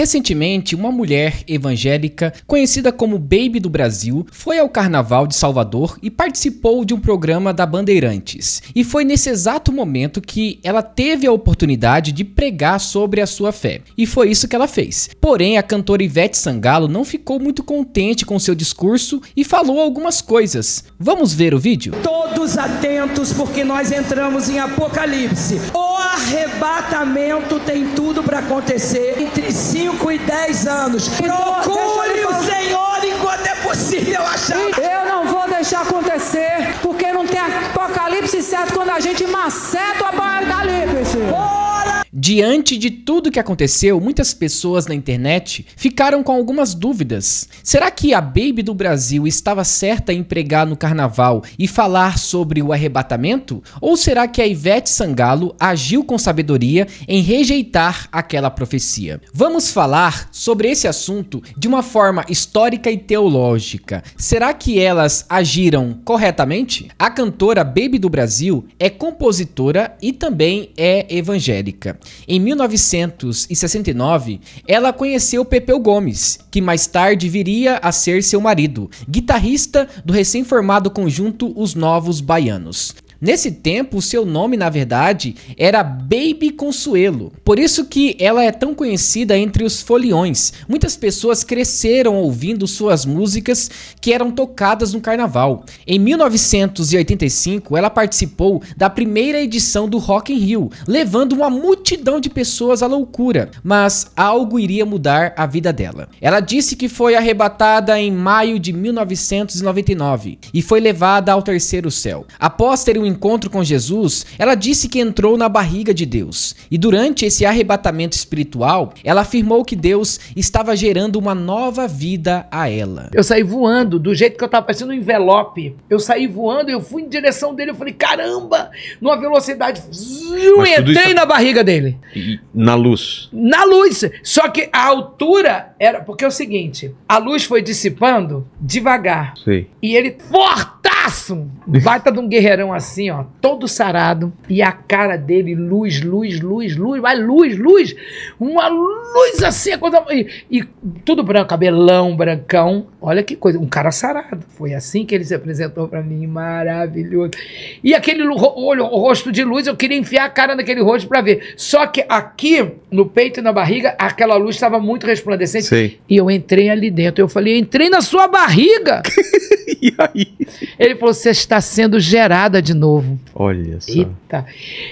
Recentemente, uma mulher evangélica, conhecida como Baby do Brasil, foi ao Carnaval de Salvador e participou de um programa da Bandeirantes. E foi nesse exato momento que ela teve a oportunidade de pregar sobre a sua fé. E foi isso que ela fez. Porém, a cantora Ivete Sangalo não ficou muito contente com seu discurso e falou algumas coisas. Vamos ver o vídeo? Todos atentos, porque nós entramos em Apocalipse. O arrebatamento tem tudo para acontecer entre cinco 5 e 10 anos. Então, Procure o Senhor enquanto é possível achar. Eu não vou deixar acontecer, porque não tem apocalipse certo quando a gente maceta o apocalipse. Oh! Diante de tudo que aconteceu, muitas pessoas na internet ficaram com algumas dúvidas. Será que a Baby do Brasil estava certa em pregar no carnaval e falar sobre o arrebatamento? Ou será que a Ivete Sangalo agiu com sabedoria em rejeitar aquela profecia? Vamos falar sobre esse assunto de uma forma histórica e teológica. Será que elas agiram corretamente? A cantora Baby do Brasil é compositora e também é evangélica. Em 1969, ela conheceu Pepeu Gomes, que mais tarde viria a ser seu marido, guitarrista do recém-formado conjunto Os Novos Baianos. Nesse tempo, o seu nome, na verdade, era Baby Consuelo. Por isso que ela é tão conhecida entre os foliões. Muitas pessoas cresceram ouvindo suas músicas que eram tocadas no carnaval. Em 1985, ela participou da primeira edição do Rock in Rio, levando uma multidão de pessoas à loucura, mas algo iria mudar a vida dela. Ela disse que foi arrebatada em maio de 1999 e foi levada ao terceiro céu. Após ter um encontro com Jesus, ela disse que entrou na barriga de Deus. E durante esse arrebatamento espiritual, ela afirmou que Deus estava gerando uma nova vida a ela. Eu saí voando, do jeito que eu estava parecendo um envelope. Eu saí voando, eu fui em direção dele, eu falei, caramba! Numa velocidade. Ziu, entrei isso... Tá na barriga dele. E na luz. Na luz! Só que a altura era. Porque é o seguinte: a luz foi dissipando devagar. Sim. E ele, fortaço! Baita de um guerreirão assim assim, ó, todo sarado, e a cara dele, luz, luz, luz, luz, vai luz, luz, uma luz assim, coisa, e, e, tudo branco, cabelão, brancão, olha que coisa, um cara sarado, foi assim que ele se apresentou para mim, maravilhoso, e aquele olho, o rosto de luz, eu queria enfiar a cara naquele rosto para ver, só que aqui, no peito e na barriga, aquela luz estava muito resplandecente, e eu entrei ali dentro, eu falei, entrei na sua barriga, e aí? Ele falou: você está sendo gerada de novo. Olha só. Eita.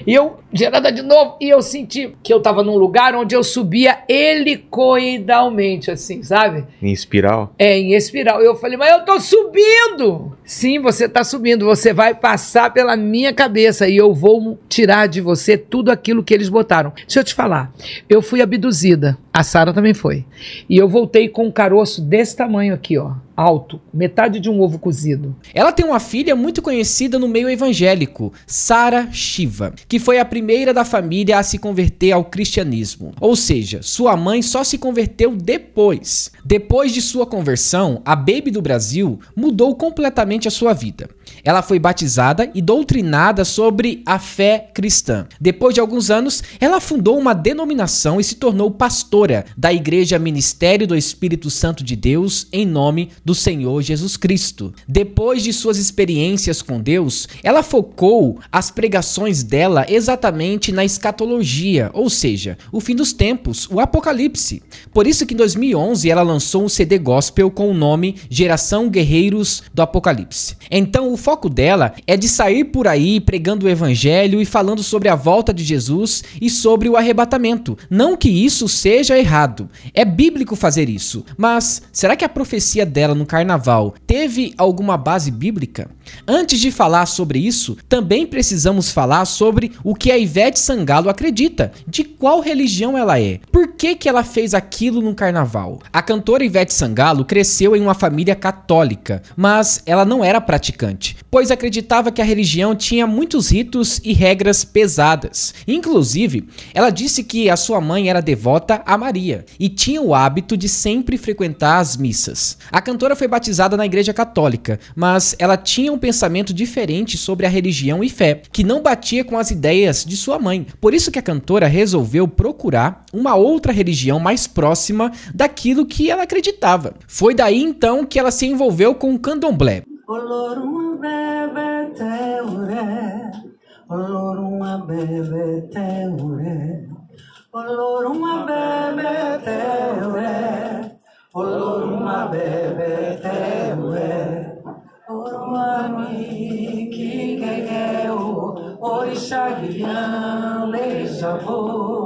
E eu, gerada de novo, e eu senti que eu estava num lugar onde eu subia helicoidalmente, assim, sabe? Em espiral? É, em espiral. Eu falei, mas eu tô subindo! Sim, você está subindo, você vai passar pela minha cabeça e eu vou tirar de você tudo aquilo que eles botaram. Deixa eu te falar, eu fui abduzida, a Sara também foi. E eu voltei com um caroço desse tamanho aqui, ó alto, metade de um ovo cozido. Ela tem uma filha muito conhecida no meio evangélico, Sara Shiva, que foi a primeira da família a se converter ao cristianismo. Ou seja, sua mãe só se converteu depois. Depois de sua conversão, a Baby do Brasil mudou completamente a sua vida. Ela foi batizada e doutrinada sobre a fé cristã. Depois de alguns anos, ela fundou uma denominação e se tornou pastora da Igreja Ministério do Espírito Santo de Deus em nome do Senhor Jesus Cristo. Depois de suas experiências com Deus, ela focou as pregações dela exatamente na escatologia, ou seja, o fim dos tempos, o apocalipse. Por isso que em 2011 ela lançou um CD gospel com o nome Geração Guerreiros do Apocalipse. Então o foco dela é de sair por aí pregando o evangelho e falando sobre a volta de Jesus e sobre o arrebatamento. Não que isso seja errado, é bíblico fazer isso, mas será que a profecia dela no carnaval, teve alguma base bíblica? Antes de falar sobre isso, também precisamos falar sobre o que a Ivete Sangalo acredita, de qual religião ela é, por que, que ela fez aquilo no carnaval. A cantora Ivete Sangalo cresceu em uma família católica, mas ela não era praticante, pois acreditava que a religião tinha muitos ritos e regras pesadas. Inclusive, ela disse que a sua mãe era devota a Maria e tinha o hábito de sempre frequentar as missas. A cantora foi batizada na Igreja Católica, mas ela tinha um um pensamento diferente sobre a religião e fé, que não batia com as ideias de sua mãe. Por isso que a cantora resolveu procurar uma outra religião mais próxima daquilo que ela acreditava. Foi daí então que ela se envolveu com o candomblé. Olorum bebe teure, olorum bebe teure. Maria, les amor.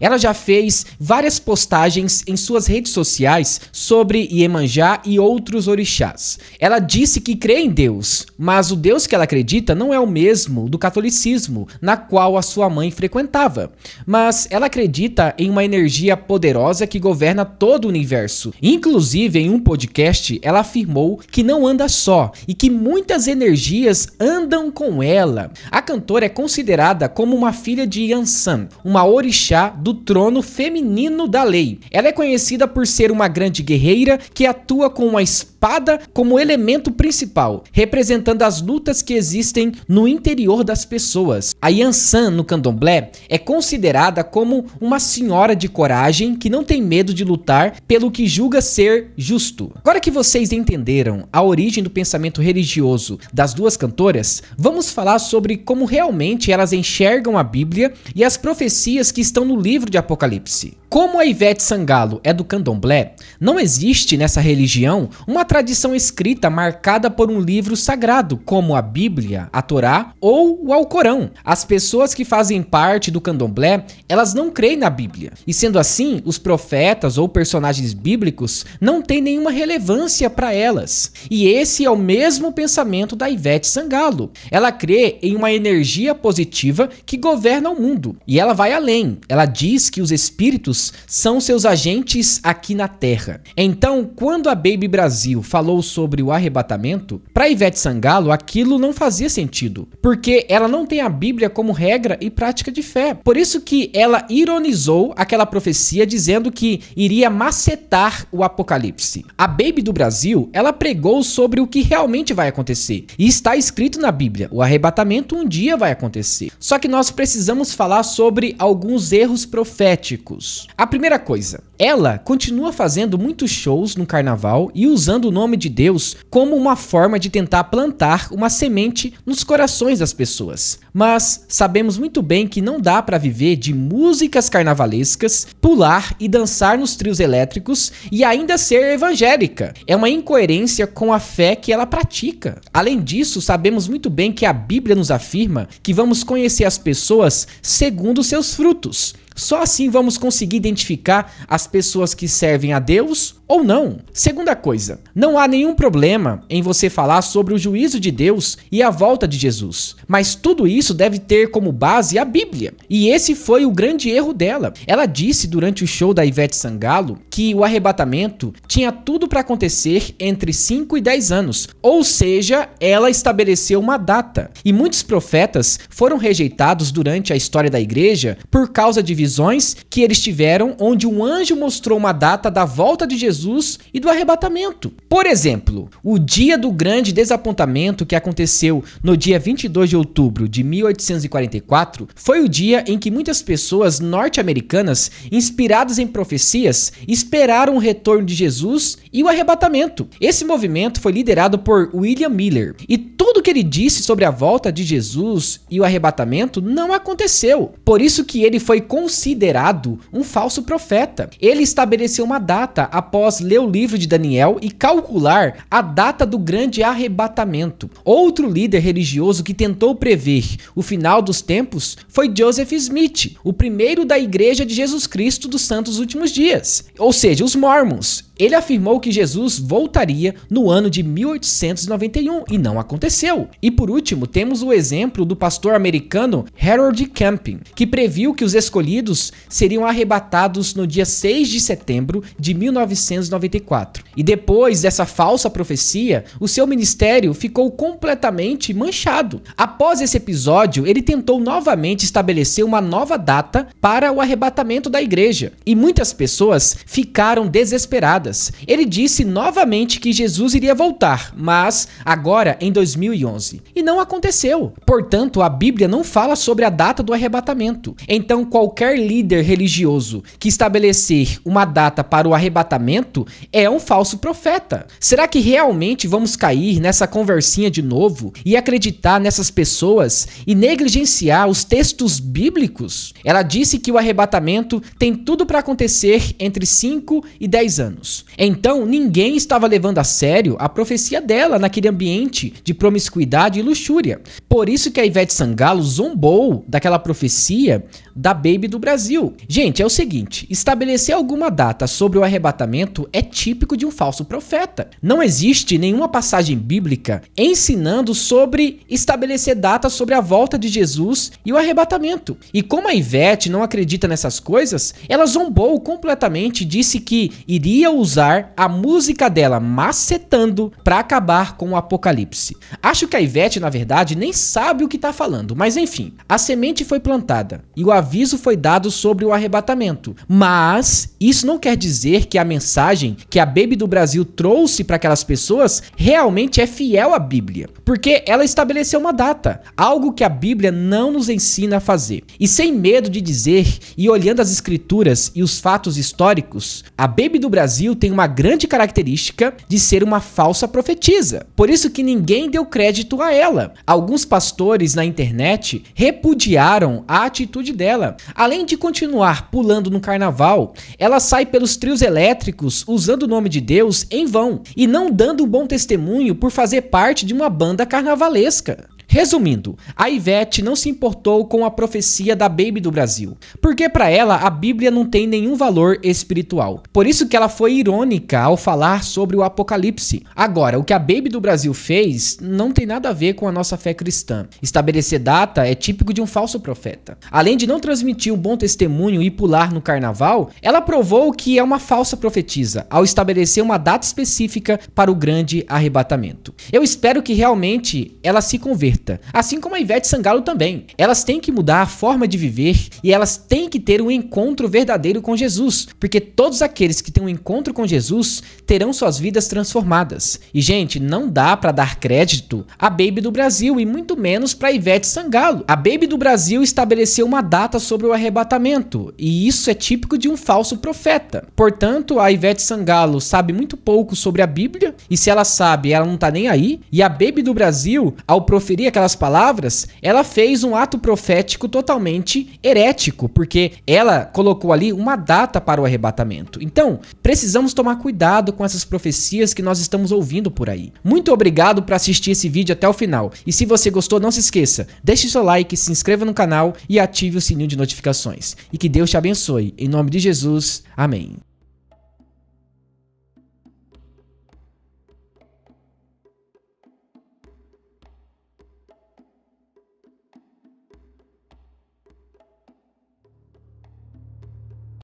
Ela já fez várias postagens em suas redes sociais sobre Iemanjá e outros orixás. Ela disse que crê em Deus, mas o Deus que ela acredita não é o mesmo do catolicismo, na qual a sua mãe frequentava. Mas ela acredita em uma energia poderosa que governa todo o universo. Inclusive, em um podcast, ela afirmou que não anda só e que muitas energias andam com ela. A cantora é considerada como uma filha de Yansan, uma orixá do do trono feminino da lei. Ela é conhecida por ser uma grande guerreira que atua com uma espada como elemento principal, representando as lutas que existem no interior das pessoas. A Yansan, no candomblé, é considerada como uma senhora de coragem que não tem medo de lutar pelo que julga ser justo. Agora que vocês entenderam a origem do pensamento religioso das duas cantoras, vamos falar sobre como realmente elas enxergam a Bíblia e as profecias que estão no livro de Apocalipse. Como a Ivete Sangalo é do candomblé, não existe nessa religião uma tradição escrita marcada por um livro sagrado, como a Bíblia, a Torá ou o Alcorão. A as pessoas que fazem parte do candomblé, elas não creem na Bíblia. E sendo assim, os profetas ou personagens bíblicos não têm nenhuma relevância para elas. E esse é o mesmo pensamento da Ivete Sangalo. Ela crê em uma energia positiva que governa o mundo. E ela vai além. Ela diz que os espíritos são seus agentes aqui na Terra. Então, quando a Baby Brasil falou sobre o arrebatamento, para Ivete Sangalo aquilo não fazia sentido, porque ela não tem a Bíblia Bíblia como regra e prática de fé. Por isso que ela ironizou aquela profecia dizendo que iria macetar o Apocalipse. A Baby do Brasil, ela pregou sobre o que realmente vai acontecer. E está escrito na Bíblia, o arrebatamento um dia vai acontecer. Só que nós precisamos falar sobre alguns erros proféticos. A primeira coisa, ela continua fazendo muitos shows no carnaval e usando o nome de Deus como uma forma de tentar plantar uma semente nos corações das pessoas. Mas sabemos muito bem que não dá para viver de músicas carnavalescas, pular e dançar nos trios elétricos e ainda ser evangélica. É uma incoerência com a fé que ela pratica. Além disso, sabemos muito bem que a Bíblia nos afirma que vamos conhecer as pessoas segundo seus frutos. Só assim vamos conseguir identificar as pessoas que servem a Deus ou não. Segunda coisa, não há nenhum problema em você falar sobre o juízo de Deus e a volta de Jesus, mas tudo isso deve ter como base a Bíblia. E esse foi o grande erro dela. Ela disse durante o show da Ivete Sangalo que o arrebatamento tinha tudo para acontecer entre 5 e 10 anos, ou seja, ela estabeleceu uma data. E muitos profetas foram rejeitados durante a história da igreja por causa de visões visões que eles tiveram, onde um anjo mostrou uma data da volta de Jesus e do arrebatamento. Por exemplo, o dia do grande desapontamento que aconteceu no dia 22 de outubro de 1844 foi o dia em que muitas pessoas norte-americanas, inspiradas em profecias, esperaram o retorno de Jesus e o arrebatamento. Esse movimento foi liderado por William Miller e tudo que ele disse sobre a volta de Jesus e o arrebatamento não aconteceu. Por isso que ele foi considerado considerado um falso profeta. Ele estabeleceu uma data após ler o livro de Daniel e calcular a data do grande arrebatamento. Outro líder religioso que tentou prever o final dos tempos foi Joseph Smith, o primeiro da Igreja de Jesus Cristo dos Santos Últimos Dias, ou seja, os Mormons. Ele afirmou que Jesus voltaria no ano de 1891 e não aconteceu. E por último, temos o exemplo do pastor americano Harold Camping, que previu que os escolhidos seriam arrebatados no dia 6 de setembro de 1994. E depois dessa falsa profecia, o seu ministério ficou completamente manchado. Após esse episódio, ele tentou novamente estabelecer uma nova data para o arrebatamento da igreja, e muitas pessoas ficaram desesperadas ele disse novamente que Jesus iria voltar, mas agora em 2011. E não aconteceu. Portanto, a Bíblia não fala sobre a data do arrebatamento. Então, qualquer líder religioso que estabelecer uma data para o arrebatamento é um falso profeta. Será que realmente vamos cair nessa conversinha de novo e acreditar nessas pessoas e negligenciar os textos bíblicos? Ela disse que o arrebatamento tem tudo para acontecer entre 5 e 10 anos. Então, ninguém estava levando a sério a profecia dela naquele ambiente de promiscuidade e luxúria. Por isso que a Ivete Sangalo zombou daquela profecia da Baby do Brasil. Gente, é o seguinte, estabelecer alguma data sobre o arrebatamento é típico de um falso profeta. Não existe nenhuma passagem bíblica ensinando sobre estabelecer data sobre a volta de Jesus e o arrebatamento. E como a Ivete não acredita nessas coisas, ela zombou completamente, disse que iria usar usar a música dela macetando para acabar com o apocalipse. Acho que a Ivete, na verdade, nem sabe o que tá falando, mas enfim, a semente foi plantada e o aviso foi dado sobre o arrebatamento. Mas isso não quer dizer que a mensagem que a Baby do Brasil trouxe para aquelas pessoas realmente é fiel à Bíblia, porque ela estabeleceu uma data, algo que a Bíblia não nos ensina a fazer. E sem medo de dizer e olhando as escrituras e os fatos históricos, a Baby do Brasil tem uma grande característica de ser uma falsa profetisa. Por isso que ninguém deu crédito a ela. Alguns pastores na internet repudiaram a atitude dela. Além de continuar pulando no carnaval, ela sai pelos trios elétricos usando o nome de Deus em vão e não dando um bom testemunho por fazer parte de uma banda carnavalesca. Resumindo, a Ivete não se importou com a profecia da Baby do Brasil, porque para ela a Bíblia não tem nenhum valor espiritual. Por isso que ela foi irônica ao falar sobre o Apocalipse. Agora, o que a Baby do Brasil fez não tem nada a ver com a nossa fé cristã. Estabelecer data é típico de um falso profeta. Além de não transmitir um bom testemunho e pular no carnaval, ela provou que é uma falsa profetisa ao estabelecer uma data específica para o grande arrebatamento. Eu espero que realmente ela se converta assim como a Ivete Sangalo também. Elas têm que mudar a forma de viver e elas têm que ter um encontro verdadeiro com Jesus, porque todos aqueles que têm um encontro com Jesus terão suas vidas transformadas. E gente, não dá para dar crédito à Baby do Brasil e muito menos para Ivete Sangalo. A Baby do Brasil estabeleceu uma data sobre o arrebatamento, e isso é típico de um falso profeta. Portanto, a Ivete Sangalo sabe muito pouco sobre a Bíblia, e se ela sabe, ela não tá nem aí. E a Baby do Brasil, ao proferir aquelas palavras, ela fez um ato profético totalmente herético, porque ela colocou ali uma data para o arrebatamento. Então, precisamos tomar cuidado com essas profecias que nós estamos ouvindo por aí. Muito obrigado por assistir esse vídeo até o final. E se você gostou, não se esqueça, deixe seu like, se inscreva no canal e ative o sininho de notificações. E que Deus te abençoe. Em nome de Jesus. Amém.